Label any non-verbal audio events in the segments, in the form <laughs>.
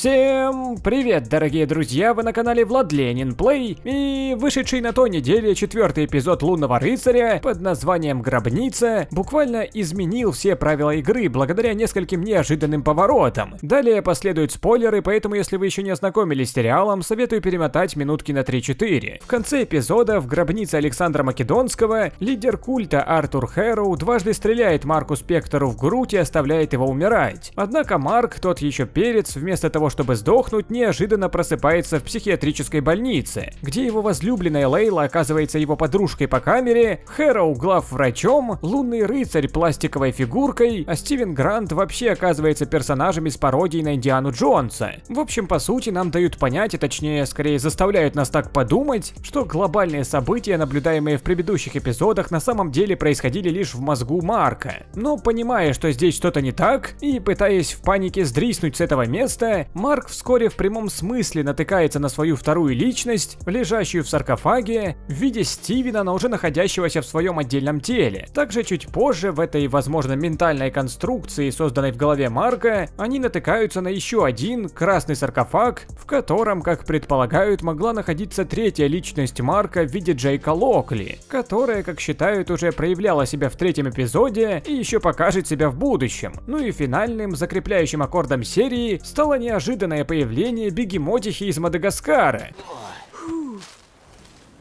Всем привет, дорогие друзья! Вы на канале Влад Ленин Плей и вышедший на той неделе четвертый эпизод Лунного Рыцаря под названием Гробница буквально изменил все правила игры благодаря нескольким неожиданным поворотам. Далее последуют спойлеры, поэтому если вы еще не ознакомились с сериалом, советую перемотать минутки на 3-4. В конце эпизода в гробнице Александра Македонского лидер культа Артур Хэроу дважды стреляет Марку Спектору в грудь и оставляет его умирать. Однако Марк, тот еще перец, вместо того, чтобы сдохнуть, неожиданно просыпается в психиатрической больнице, где его возлюбленная Лейла оказывается его подружкой по камере, Хэроу глав врачом, лунный рыцарь пластиковой фигуркой, а Стивен Грант вообще оказывается персонажем из пародии на Индиану Джонса. В общем, по сути, нам дают понять, а точнее, скорее заставляют нас так подумать, что глобальные события, наблюдаемые в предыдущих эпизодах, на самом деле происходили лишь в мозгу Марка. Но понимая, что здесь что-то не так, и пытаясь в панике сдриснуть с этого места, Марк вскоре в прямом смысле натыкается на свою вторую личность, лежащую в саркофаге, в виде Стивена, но уже находящегося в своем отдельном теле. Также чуть позже в этой, возможно, ментальной конструкции, созданной в голове Марка, они натыкаются на еще один красный саркофаг, в котором, как предполагают, могла находиться третья личность Марка в виде Джейка Локли, которая, как считают, уже проявляла себя в третьем эпизоде и еще покажет себя в будущем. Ну и финальным закрепляющим аккордом серии стала неожиданная неожиданное появление бегемотихи из Мадагаскара.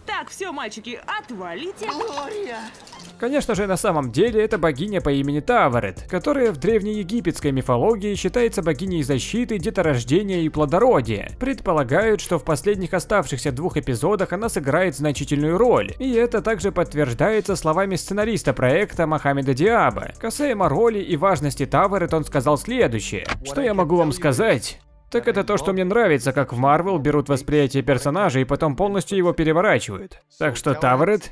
Так, все, мальчики, отвалите. Глория. Конечно же, на самом деле это богиня по имени Таварет, которая в древнеегипетской мифологии считается богиней защиты, деторождения и плодородия. Предполагают, что в последних оставшихся двух эпизодах она сыграет значительную роль, и это также подтверждается словами сценариста проекта Мохаммеда Диаба. Касаемо роли и важности Таварет он сказал следующее. Что я могу вам сказать? Так это то, что мне нравится, как в Марвел берут восприятие персонажа и потом полностью его переворачивают. Так что Таверет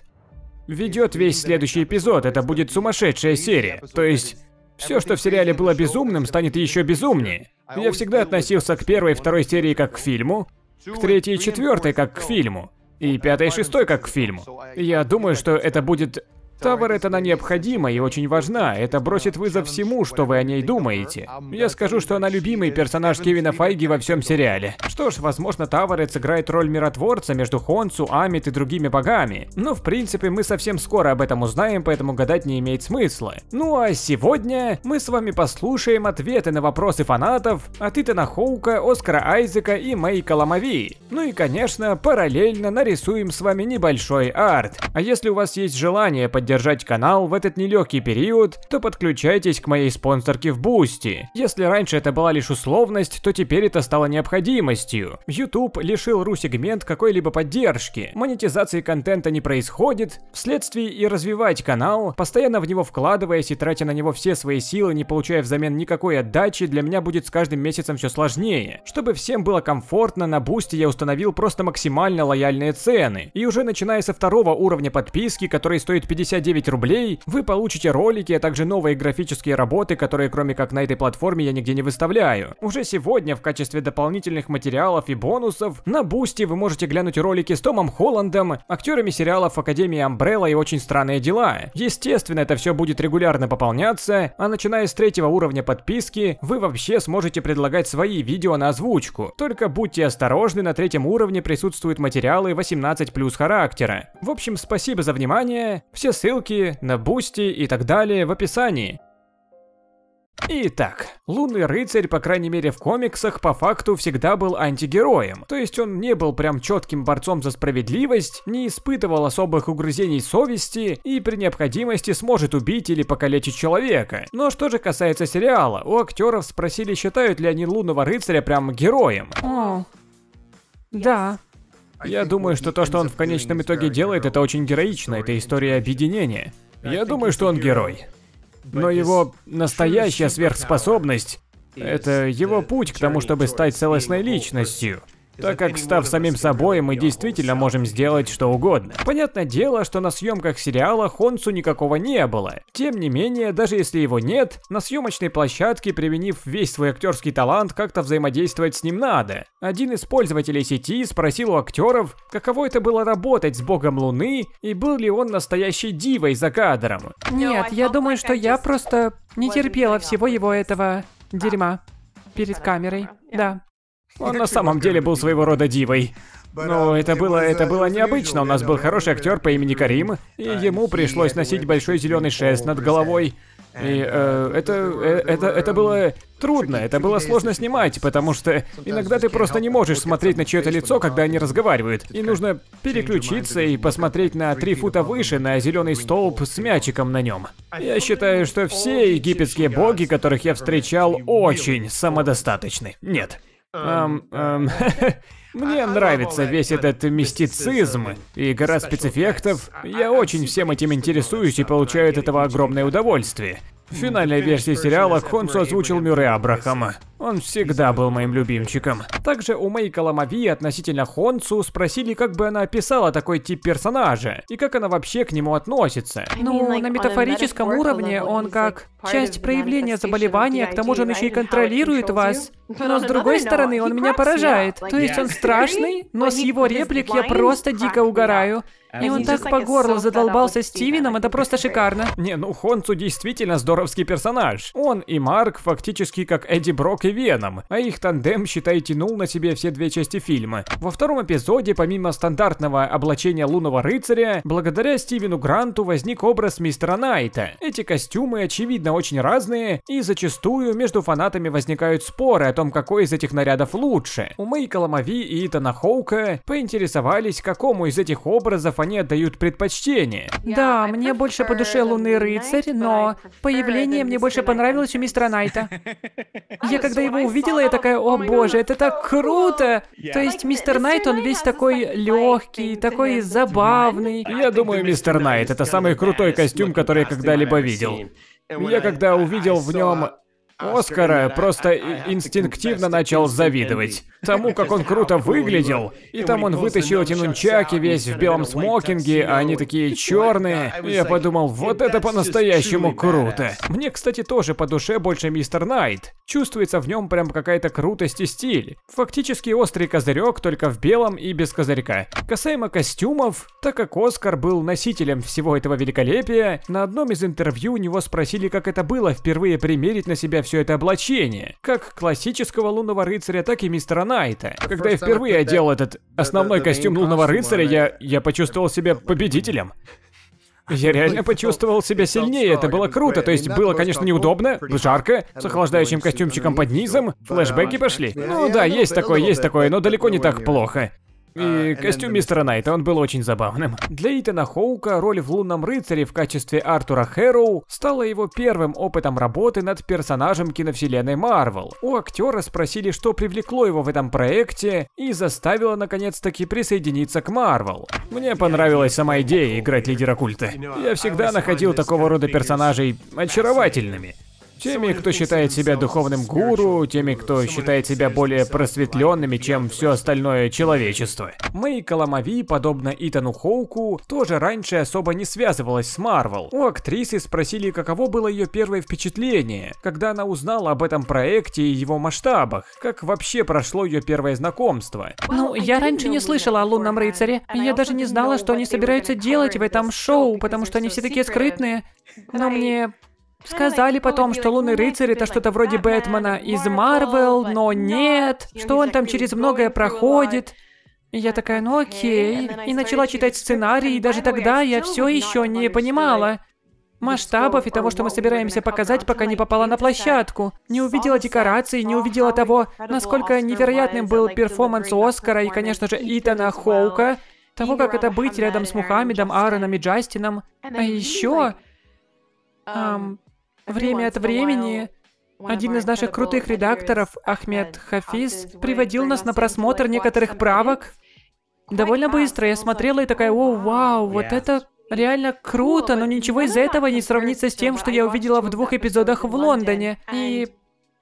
ведет весь следующий эпизод, это будет сумасшедшая серия. То есть, все, что в сериале было безумным, станет еще безумнее. Я всегда относился к первой и второй серии как к фильму, к третьей и четвертой как к фильму, и пятой и шестой как к фильму. Я думаю, что это будет Тавар-это она необходима и очень важна. Это бросит вызов всему, что вы о ней думаете. Я скажу, что она любимый персонаж Кевина Файги во всем сериале. Что ж, возможно, Таварет сыграет роль миротворца между Хонсу, Амит и другими богами. Но, в принципе, мы совсем скоро об этом узнаем, поэтому гадать не имеет смысла. Ну а сегодня мы с вами послушаем ответы на вопросы фанатов от Итана Хоука, Оскара Айзека и Мэй Каламави. Ну и, конечно, параллельно нарисуем с вами небольшой арт. А если у вас есть желание поддержать поддержать канал в этот нелегкий период, то подключайтесь к моей спонсорке в Бусти. Если раньше это была лишь условность, то теперь это стало необходимостью. YouTube лишил ру-сегмент какой-либо поддержки, монетизации контента не происходит, вследствие и развивать канал, постоянно в него вкладываясь и тратя на него все свои силы, не получая взамен никакой отдачи, для меня будет с каждым месяцем все сложнее. Чтобы всем было комфортно, на Бусти, я установил просто максимально лояльные цены. И уже начиная со второго уровня подписки, который стоит 50 59 рублей вы получите ролики, а также новые графические работы, которые кроме как на этой платформе я нигде не выставляю. Уже сегодня в качестве дополнительных материалов и бонусов на Бусти вы можете глянуть ролики с Томом Холландом, актерами сериалов Академии Амбрелла и Очень странные дела. Естественно, это все будет регулярно пополняться, а начиная с третьего уровня подписки, вы вообще сможете предлагать свои видео на озвучку. Только будьте осторожны, на третьем уровне присутствуют материалы 18 плюс характера. В общем, спасибо за внимание, все ссылки ссылки на Бусти и так далее в описании. Итак, Лунный Рыцарь, по крайней мере в комиксах, по факту всегда был антигероем. То есть он не был прям четким борцом за справедливость, не испытывал особых угрызений совести и при необходимости сможет убить или покалечить человека. Но что же касается сериала, у актеров спросили, считают ли они Лунного Рыцаря прям героем. О, да. Я думаю, что то, что он в конечном итоге делает, это очень героично, это история объединения. Я думаю, что он герой. Но его настоящая сверхспособность — это его путь к тому, чтобы стать целостной личностью — так как, став самим собой, мы действительно можем сделать что угодно. Понятное дело, что на съемках сериала Хонсу никакого не было. Тем не менее, даже если его нет, на съемочной площадке, применив весь свой актерский талант, как-то взаимодействовать с ним надо. Один из пользователей сети спросил у актеров, каково это было работать с богом Луны и был ли он настоящей дивой за кадром. Нет, я думаю, что я просто не терпела всего его этого дерьма перед камерой. Да. Он на самом деле был своего рода дивой. Но это было, это было необычно. У нас был хороший актер по имени Карим, и ему пришлось носить большой зеленый шест над головой. И э, это, э, это, это было трудно, это было сложно снимать, потому что иногда ты просто не можешь смотреть на чье-то лицо, когда они разговаривают. И нужно переключиться и посмотреть на три фута выше, на зеленый столб с мячиком на нем. Я считаю, что все египетские боги, которых я встречал, очень самодостаточны. Нет, мне нравится весь этот мистицизм и гора спецэффектов. Я а, очень всем этим интересуюсь и получаю от этого огромное удовольствие. В финальной версии сериала Хонсу озвучил Мюррей Абрахама. Он всегда был моим любимчиком. Также у Мэй Каламави относительно Хонсу спросили, как бы она описала такой тип персонажа, и как она вообще к нему относится. Ну, на метафорическом уровне он как часть проявления заболевания, к тому же он еще и контролирует вас. Но с другой стороны, он меня поражает. То есть он страшный, но с его реплик я просто дико угораю. И он так по горло задолбался Стивеном, это просто шикарно. Не, ну Хонсу действительно здоровский персонаж. Он и Марк фактически как Эдди Брок и Веном, а их тандем, считай, тянул на себе все две части фильма. Во втором эпизоде, помимо стандартного облачения лунного рыцаря, благодаря Стивену Гранту возник образ мистера Найта. Эти костюмы, очевидно, очень разные, и зачастую между фанатами возникают споры о том, какой из этих нарядов лучше. У Мэйкла Мави и Итана Хоука поинтересовались, какому из этих образов они отдают предпочтение. Да, мне больше э, по душе лунный рыцарь, но появление мне больше понравилось у мистера Найта. <laughs> Я когда когда его увидела, я такая, о боже, это так круто! То есть мистер Найт, он весь такой легкий, такой забавный. Я думаю, мистер Найт, это самый крутой костюм, который я когда-либо видел. Я когда увидел в нем Оскара просто инстинктивно начал завидовать тому, как он круто выглядел. И там он вытащил эти нунчаки весь в белом смокинге, а они такие черные. я подумал, вот это по-настоящему круто. Мне, кстати, тоже по душе больше Мистер Найт. Чувствуется в нем прям какая-то крутость и стиль. Фактически острый козырек, только в белом и без козырька. Касаемо костюмов, так как Оскар был носителем всего этого великолепия, на одном из интервью у него спросили, как это было впервые примерить на себя все это облачение, как классического лунного рыцаря, так и мистера Найта. Когда я впервые одел этот основной костюм лунного рыцаря, я, я почувствовал себя победителем. Я реально почувствовал себя сильнее, это было круто, то есть было, конечно, неудобно, жарко, с охлаждающим костюмчиком под низом, флешбеки пошли. Ну да, есть такое, есть такое, но далеко не так плохо. И а, костюм мистера Найта, он был очень забавным. Для Итана Хоука роль в «Лунном рыцаре» в качестве Артура Хэроу стала его первым опытом работы над персонажем киновселенной Марвел. У актера спросили, что привлекло его в этом проекте и заставило наконец-таки присоединиться к Марвел. Мне понравилась сама идея играть лидера культа. Я всегда находил такого рода персонажей очаровательными. Теми, кто считает себя духовным гуру, теми, кто считает себя более просветленными, чем все остальное человечество. Мэй Коломави, подобно Итану Хоуку, тоже раньше особо не связывалась с Марвел. У актрисы спросили, каково было ее первое впечатление, когда она узнала об этом проекте и его масштабах, как вообще прошло ее первое знакомство. Ну, я раньше не слышала о Лунном Рыцаре, и я даже не знала, что они собираются делать в этом шоу, потому что они все такие скрытные. Но мне Сказали потом, что Лунный Рыцарь — это что-то вроде Бэтмена из Марвел, но нет, что он там через многое проходит. И я такая, ну окей. И начала читать сценарий, и даже тогда я все еще не понимала масштабов и того, что мы собираемся показать, пока не попала на площадку. Не увидела декорации, не увидела того, насколько невероятным был перформанс Оскара и, конечно же, Итана Хоука, того, как это быть рядом с Мухаммедом, Аароном и Джастином. А еще... Эм, Время от времени один из наших крутых редакторов, Ахмед Хафиз, приводил нас на просмотр некоторых правок. Довольно быстро я смотрела и такая, о, вау, вот это реально круто, но ничего из этого не сравнится с тем, что я увидела в двух эпизодах в Лондоне. И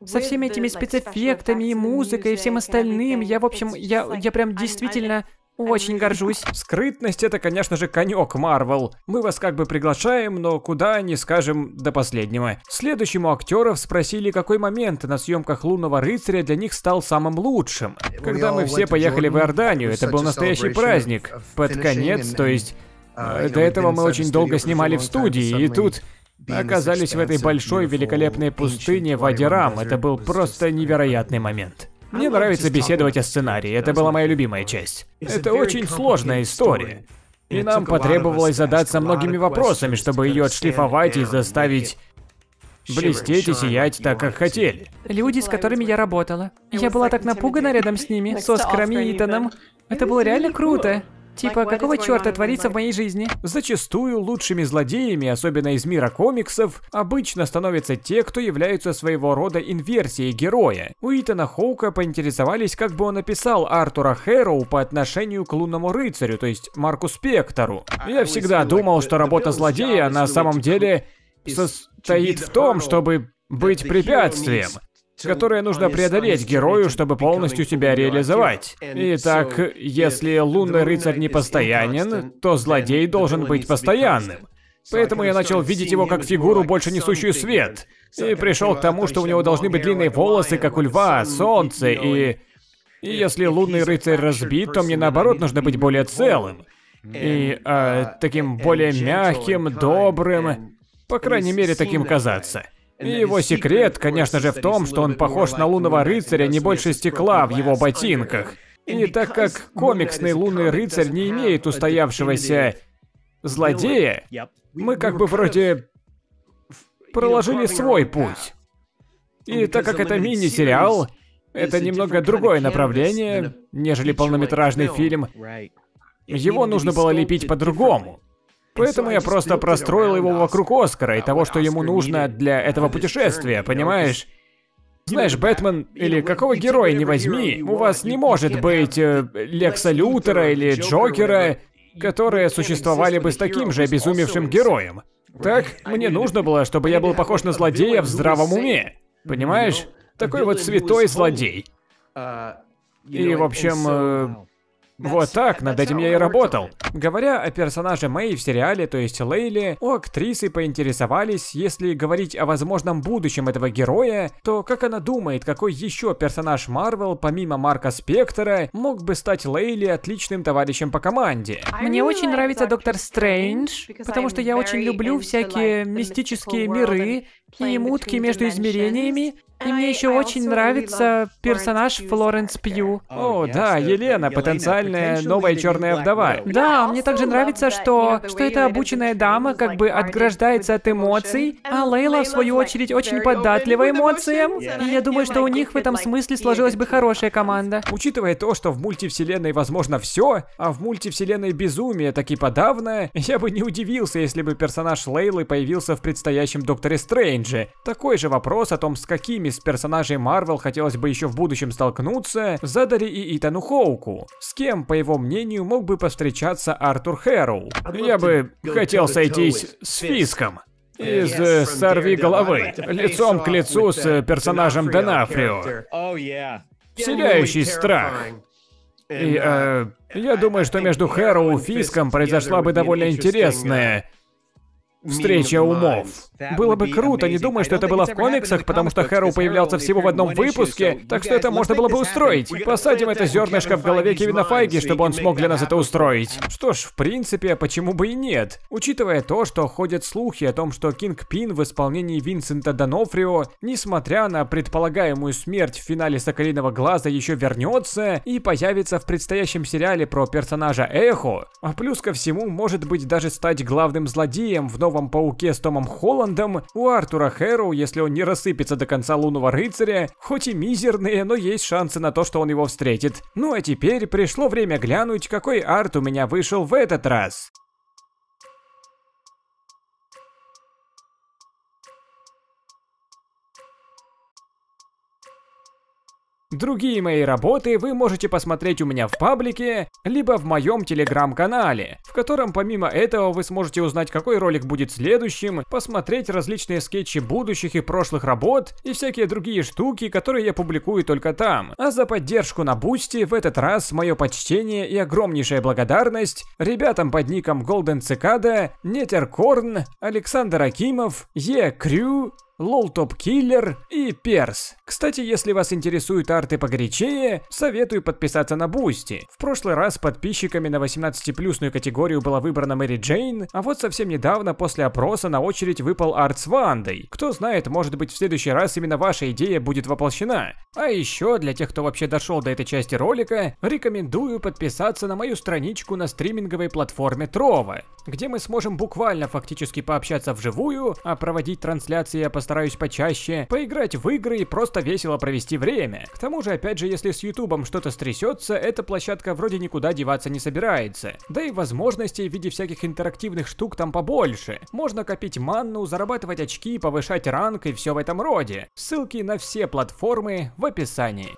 со всеми этими спецэффектами и музыкой и всем остальным, я, в общем, я, я прям действительно очень горжусь. Скрытность это, конечно же, конек Марвел. Мы вас как бы приглашаем, но куда не скажем до последнего. Следующему актеров спросили, какой момент на съемках Лунного рыцаря для них стал самым лучшим. Когда мы все поехали в Иорданию, это был настоящий праздник. Под конец, то есть. Uh, э, до этого мы очень долго снимали в студии, и тут оказались в этой большой великолепной пустыне Вадирам. Это был просто невероятный момент. Мне нравится беседовать о сценарии, это была моя любимая часть. Это очень сложная история. И нам потребовалось задаться многими вопросами, чтобы ее отшлифовать и заставить блестеть и сиять так, как хотели. Люди, с которыми я работала. Я была так напугана рядом с ними, с Оскаром и Итаном. Это было реально круто. Типа, какого черта творится в моей жизни? Зачастую лучшими злодеями, особенно из мира комиксов, обычно становятся те, кто являются своего рода инверсией героя. У Итана Хоука поинтересовались, как бы он написал Артура Хэроу по отношению к лунному рыцарю, то есть Марку Спектору. Я всегда думал, что работа злодея на самом деле состоит в том, чтобы быть препятствием которые нужно преодолеть герою, чтобы полностью себя реализовать. Итак, если лунный рыцарь не постоянен, то злодей должен быть постоянным. Поэтому я начал видеть его как фигуру, больше несущую свет. И пришел к тому, что у него должны быть длинные волосы, как у льва, солнце и... И если лунный рыцарь разбит, то мне наоборот нужно быть более целым. И э, uh, таким более мягким, добрым, по крайней мере, таким казаться. И его секрет, конечно же, в том, что он похож на лунного рыцаря не больше стекла в его ботинках. И так как комиксный лунный рыцарь не имеет устоявшегося злодея, мы как бы вроде проложили свой путь. И так как это мини-сериал, это немного другое направление, нежели полнометражный фильм. Его нужно было лепить по-другому. Поэтому я просто простроил его вокруг Оскара и того, что ему нужно для этого путешествия, понимаешь? Знаешь, Бэтмен или какого героя не возьми, у вас не может быть э, Лекса Лютера или Джокера, которые существовали бы с таким же обезумевшим героем. Так, мне нужно было, чтобы я был похож на злодея в здравом уме. Понимаешь? Ну, Такой вот святой злодей. А, и, в общем, э, вот так, над этим я и работал. Говоря о персонаже Мэй в сериале, то есть Лейли, у актрисы поинтересовались, если говорить о возможном будущем этого героя, то как она думает, какой еще персонаж Марвел, помимо Марка Спектора, мог бы стать Лейли отличным товарищем по команде? Мне очень нравится Доктор Стрэндж, потому что я очень люблю всякие мистические миры и утки между измерениями. И мне еще очень нравится персонаж Флоренс Пью. Oh, О, да, uh, Елена, потенциальная новая черная вдова. Да, мне также нравится, что, что эта обученная дама как бы отграждается от эмоций, а Лейла, в свою очередь, очень податлива эмоциям. И я думаю, что у них в этом смысле сложилась бы хорошая команда. Учитывая то, что в мультивселенной возможно все, а в мультивселенной безумие таки подавно, я бы не удивился, если бы персонаж Лейлы появился в предстоящем Докторе Стрейн. Стрэнджи. Такой же вопрос о том, с какими из персонажей Марвел хотелось бы еще в будущем столкнуться, задали и Итану Хоуку. С кем, по его мнению, мог бы повстречаться Артур Хэрроу? Я бы хотел сойтись с Фиском. Из yes, э, «Сорви головы», лицом к лицу с персонажем Денафрио, oh, вселяющий страх. И, э, uh, я думаю, что между Хэроу и Фиском произошла бы довольно uh, интересная встреча умов. Было бы круто, не думаю, что это было в комиксах, потому что Хэроу появлялся всего в одном выпуске, так что это можно было бы устроить. Посадим это зернышко в голове Кевина Файги, чтобы он смог для нас это устроить. Что ж, в принципе, почему бы и нет? Учитывая то, что ходят слухи о том, что Кинг Пин в исполнении Винсента Донофрио, несмотря на предполагаемую смерть в финале Соколиного Глаза, еще вернется и появится в предстоящем сериале про персонажа Эхо, а плюс ко всему может быть даже стать главным злодеем в новом Кровавом Пауке с Томом Холландом, у Артура Хэроу, если он не рассыпется до конца Лунного Рыцаря, хоть и мизерные, но есть шансы на то, что он его встретит. Ну а теперь пришло время глянуть, какой арт у меня вышел в этот раз. Другие мои работы вы можете посмотреть у меня в паблике, либо в моем телеграм-канале, в котором помимо этого вы сможете узнать, какой ролик будет следующим, посмотреть различные скетчи будущих и прошлых работ и всякие другие штуки, которые я публикую только там. А за поддержку на Бусти в этот раз мое почтение и огромнейшая благодарность ребятам под ником Golden Cicada, Нетер Корн, Александр Акимов, Е. Крю, Лолтоп Киллер и Перс. Кстати, если вас интересуют арты погорячее, советую подписаться на Бусти. В прошлый раз подписчиками на 18-плюсную категорию была выбрана Мэри Джейн, а вот совсем недавно после опроса на очередь выпал арт с Вандой. Кто знает, может быть в следующий раз именно ваша идея будет воплощена. А еще, для тех, кто вообще дошел до этой части ролика, рекомендую подписаться на мою страничку на стриминговой платформе Трова, где мы сможем буквально фактически пообщаться вживую, а проводить трансляции я постараюсь почаще, поиграть в игры и просто весело провести время. К тому же, опять же, если с ютубом что-то стрясется, эта площадка вроде никуда деваться не собирается. Да и возможностей в виде всяких интерактивных штук там побольше. Можно копить манну, зарабатывать очки, повышать ранг и все в этом роде. Ссылки на все платформы в в описании.